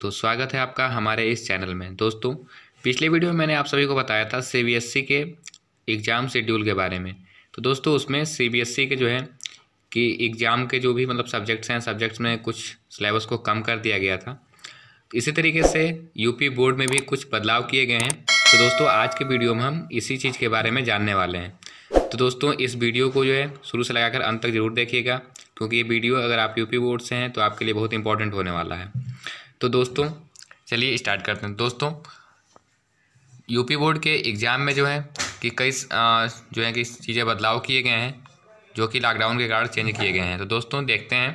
तो स्वागत है आपका हमारे इस चैनल में दोस्तों पिछले वीडियो में मैंने आप सभी को बताया था सी e के एग्ज़ाम शेड्यूल के बारे में तो दोस्तों उसमें सी e के जो है कि एग्ज़ाम के जो भी मतलब सब्जेक्ट्स हैं सब्जेक्ट्स में कुछ सिलेबस को कम कर दिया गया था इसी तरीके से यूपी बोर्ड में भी कुछ बदलाव किए गए हैं तो दोस्तों आज के वीडियो में हम इसी चीज़ के बारे में जानने वाले हैं तो दोस्तों इस वीडियो को जो है शुरू से लगाकर अंत तक जरूर देखिएगा क्योंकि ये वीडियो अगर आप यूपी बोर्ड से हैं तो आपके लिए बहुत इंपॉर्टेंट होने वाला है तो दोस्तों चलिए स्टार्ट करते हैं दोस्तों यूपी बोर्ड के एग्ज़ाम में जो है कि कई जो है कि चीज़ें बदलाव किए गए हैं जो कि लॉकडाउन के कारण चेंज किए गए हैं तो दोस्तों देखते हैं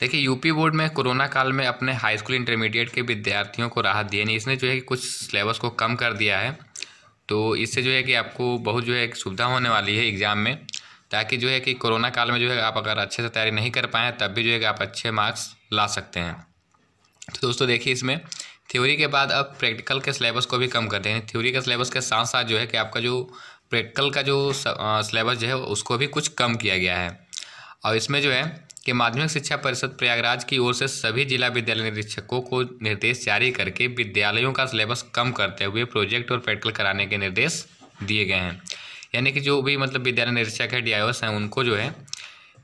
देखिए यूपी बोर्ड में कोरोना काल में अपने हाई स्कूल इंटरमीडिएट के विद्यार्थियों को राहत दी है नहीं इसने जो है कि कुछ सिलेबस को कम कर दिया है तो इससे जो है कि आपको बहुत जो है सुविधा होने वाली है एग्ज़ाम में ताकि जो है कि कोरोना काल में जो है आप अगर अच्छे से तैयारी नहीं कर पाएँ तब भी जो है कि आप अच्छे मार्क्स ला सकते हैं तो दोस्तों देखिए इसमें थ्योरी के बाद अब प्रैक्टिकल के सिलेबस को भी कम करते हैं थ्योरी के सिलेबस के साथ साथ जो है कि आपका जो प्रैक्टिकल का जो सिलेबस जो है उसको भी कुछ कम किया गया है और इसमें जो है कि माध्यमिक शिक्षा परिषद प्रयागराज की ओर से सभी जिला विद्यालय निरीक्षकों को निर्देश जारी करके विद्यालयों का सिलेबस कम करते हुए प्रोजेक्ट और प्रैक्टिकल कराने के निर्देश दिए गए हैं यानी कि जो भी मतलब विद्यालय निरीक्षक है डी हैं उनको जो है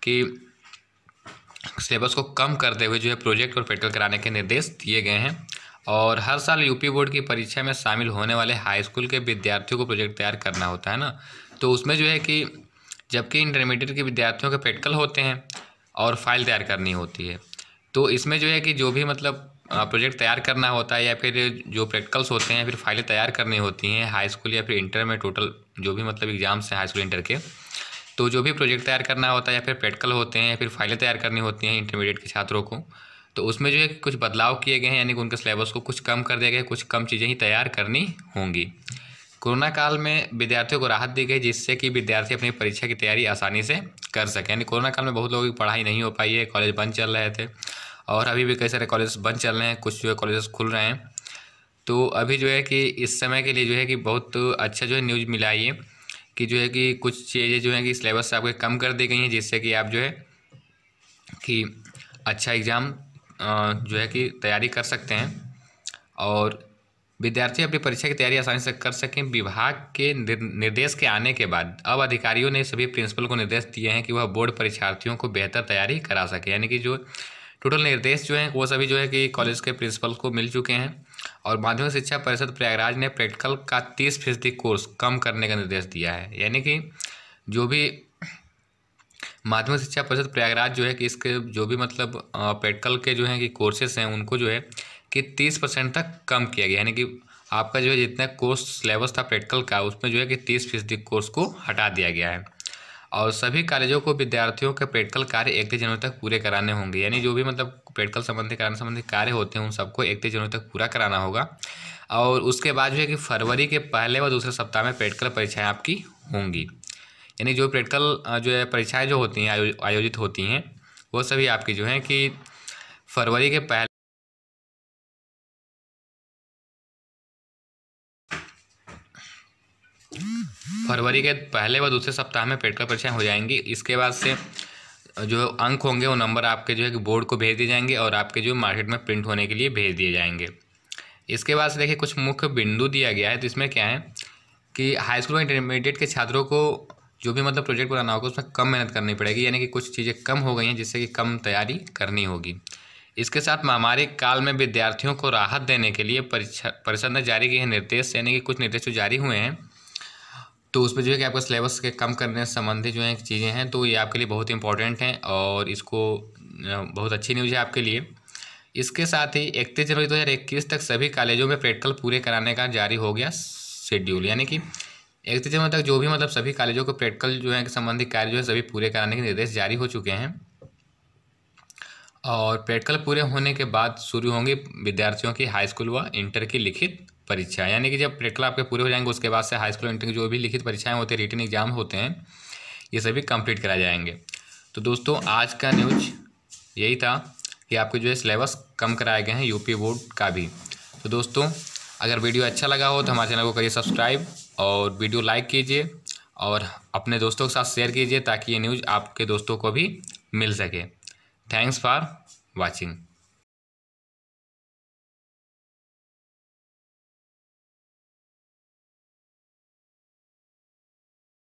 कि सिलेबस को कम करते हुए जो है प्रोजेक्ट और प्रैक्टिकल कराने के निर्देश दिए गए हैं और हर साल यूपी बोर्ड की परीक्षा में शामिल होने वाले हाई स्कूल के विद्यार्थियों को प्रोजेक्ट तैयार करना होता है ना तो उसमें जो है कि जबकि इंटरमीडिएट के विद्यार्थियों के प्रैक्टिकल होते हैं और फाइल तैयार करनी होती है तो इसमें जो है कि जो भी मतलब प्रोजेक्ट तैयार करना होता है या फिर जो प्रैक्टिकल्स होते हैं फिर फाइलें तैयार करनी होती हैं हाई स्कूल या फिर इंटर में टोटल जो भी मतलब एग्ज़ाम्स हैं हाई स्कूल इंटर के तो जो भी प्रोजेक्ट तैयार करना होता है या फिर प्रैक्टिकल होते हैं या फिर फाइलें तैयार करनी होती हैं इंटरमीडिएट के छात्रों को तो उसमें जो है कुछ बदलाव किए गए हैं यानी कि उनके सिलेबस को कुछ कम कर दिया गया कुछ कम चीज़ें ही तैयार करनी होंगी कोरोना काल में विद्यार्थियों को राहत दी गई जिससे कि विद्यार्थी अपनी परीक्षा की तैयारी आसानी से कर सकें यानी कोरोना काल में बहुत लोगों की पढ़ाई नहीं हो पाई है कॉलेज बंद चल रहे थे और अभी भी कई सारे कॉलेज बंद चल रहे हैं कुछ जो है कॉलेज खुल रहे हैं तो अभी जो है कि इस समय के लिए जो है कि बहुत अच्छा जो है न्यूज़ मिला है कि जो है कि कुछ चीज़ें जो हैं कि सिलेबस से आपके कम कर दी गई हैं जिससे कि आप जो है कि अच्छा एग्ज़ाम जो है कि तैयारी कर सकते हैं और विद्यार्थी अपनी परीक्षा की तैयारी आसानी से कर सकें विभाग के निर्देश के आने के बाद अब अधिकारियों ने सभी प्रिंसिपल को निर्देश दिए हैं कि वह बोर्ड परीक्षार्थियों को बेहतर तैयारी करा सके यानी कि जो टोटल निर्देश जो हैं वो सभी जो है कि कॉलेज के प्रिंसिपल को मिल चुके हैं और माध्यमिक शिक्षा परिषद प्रयागराज ने प्रैक्टिकल का तीस फीसदी कोर्स कम करने का निर्देश दिया है यानी कि जो भी माध्यमिक शिक्षा परिषद प्रयागराज जो है कि इसके जो भी मतलब प्रैक्टिकल के जो है कि कोर्सेस हैं उनको जो है कि तीस परसेंट तक कम किया गया यानी कि आपका जो है जितना कोर्स सिलेबस था प्रैक्टिकल का उसमें जो है कि तीस फीसदी कोर्स को हटा दिया गया है और सभी कॉलेजों को विद्यार्थियों के प्रैक्टिकल कार्य इकतीस जनवरी तक पूरे कराने होंगे यानी जो भी मतलब प्रैक्टिकल संबंधी कारण संबंधी कार्य होते हैं उन सबको इकतीस जनवरी तक पूरा कराना होगा और उसके बाद जो है कि फरवरी के पहले व दूसरे सप्ताह में प्रैक्टिकल परीक्षाएँ आपकी होंगी यानी जो प्रैक्टिकल जो है परीक्षाएँ जो होती हैं आयोजित होती हैं वो सभी आपकी जो है कि फरवरी के पहले फरवरी के पहले व दूसरे सप्ताह में पेट का परीक्षा हो जाएंगी इसके बाद से जो अंक होंगे वो नंबर आपके जो है कि बोर्ड को भेज दिए जाएंगे और आपके जो मार्केट में प्रिंट होने के लिए भेज दिए जाएंगे इसके बाद से देखिए कुछ मुख्य बिंदु दिया गया है तो इसमें क्या है कि हाई स्कूल और इंटरमीडिएट के छात्रों को जो भी मतलब प्रोजेक्ट बनाना होगा उसमें कम मेहनत करनी पड़ेगी यानी कि कुछ चीज़ें कम हो गई हैं जिससे कि कम तैयारी करनी होगी इसके साथ महामारी काल में विद्यार्थियों को राहत देने के लिए परीक्षा परिषद ने जारी किए निर्देश यानी कि कुछ निर्देश जो जारी हुए हैं तो उसमें जो है कि आपका सिलेबस के कम करने संबंधी जो है चीज़ें हैं तो ये आपके लिए बहुत इंपॉर्टेंट हैं और इसको बहुत अच्छी न्यूज़ है आपके लिए इसके साथ ही इकतीस जनवरी दो हज़ार इक्कीस तक सभी कॉलेजों में प्रैक्टिकल पूरे कराने का जारी हो गया शेड्यूल यानी कि इकतीस जनवरी तक जो भी मतलब सभी कॉलेजों को प्रैक्टिकल जो है संबंधित कार्य जो है सभी पूरे कराने के निर्देश जारी हो चुके हैं और प्रैक्टिकल पूरे होने के बाद शुरू होंगी विद्यार्थियों की हाई स्कूल व इंटर की लिखित परीक्षा यानी कि जब प्रैक्टिकल आपके पूरे हो जाएंगे उसके बाद से हाई स्कूल इंटर की जो भी लिखित परीक्षाएँ होती है रिटर्न एग्जाम होते हैं ये सभी कंप्लीट कराए जाएंगे तो दोस्तों आज का न्यूज यही था कि आपके जो है सिलेबस कम कराए गए हैं यूपी बोर्ड का भी तो दोस्तों अगर वीडियो अच्छा लगा हो तो हमारे चैनल को करिए सब्सक्राइब और वीडियो लाइक कीजिए और अपने दोस्तों के साथ शेयर कीजिए ताकि ये न्यूज़ आपके दोस्तों को भी मिल सके थैंक्स फॉर वॉचिंग